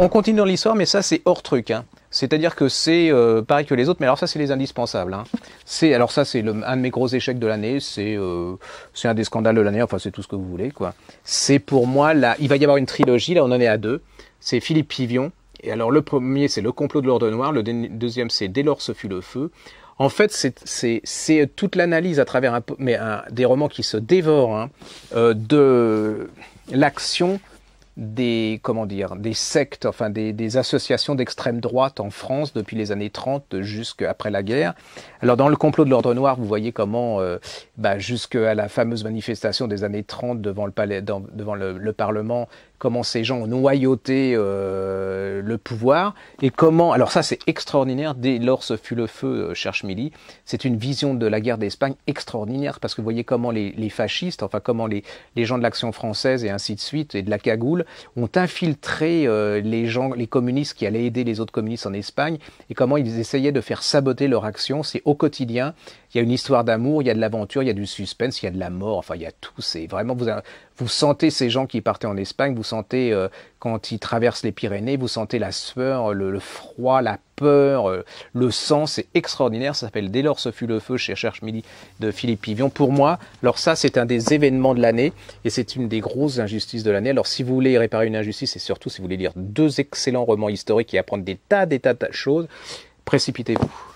on continue dans l'histoire, mais ça, c'est hors truc. Hein. C'est-à-dire que c'est euh, pareil que les autres, mais alors ça, c'est les indispensables. Hein. C'est alors ça, c'est un de mes gros échecs de l'année. Euh, c'est un des scandales de l'année. Enfin, c'est tout ce que vous voulez, quoi. C'est pour moi Il va y avoir une trilogie. Là, on en est à deux. C'est Philippe Pivion. Et alors le premier, c'est le complot de l'ordre noir. Le deuxième, c'est dès lors ce fut le feu. En fait, c'est toute l'analyse à travers un, mais des romans qui se dévorent hein, euh, de l'action des comment dire des sectes, enfin des, des associations d'extrême droite en France depuis les années 30 jusqu'après la guerre. Alors dans le complot de l'ordre noir, vous voyez comment euh, bah, jusqu'à la fameuse manifestation des années 30 devant le palais, devant le, le, Parlement, comment ces gens ont noyauté euh, le pouvoir et comment. Alors ça c'est extraordinaire. Dès lors ce fut le feu, euh, cherche C'est une vision de la guerre d'Espagne extraordinaire parce que vous voyez comment les, les fascistes, enfin comment les, les gens de l'action française et ainsi de suite et de la cagoule ont infiltré euh, les gens, les communistes qui allaient aider les autres communistes en Espagne et comment ils essayaient de faire saboter leur action. C'est au quotidien il y a une histoire d'amour, il y a de l'aventure, il y a du suspense, il y a de la mort, enfin il y a tout. C'est vraiment vous, euh, vous sentez ces gens qui partaient en Espagne, vous sentez euh, quand ils traversent les Pyrénées, vous sentez la sueur, le, froid, la peur, euh, le sang, c'est extraordinaire. Ça s'appelle Dès lors ce fut le feu chez Cherche Midi de Philippe Pivion. Pour moi, alors ça c'est un des événements de l'année et c'est une des grosses injustices de l'année. Alors si vous voulez réparer une injustice et surtout si vous voulez lire deux excellents romans historiques et apprendre des tas, des tas de choses, précipitez-vous.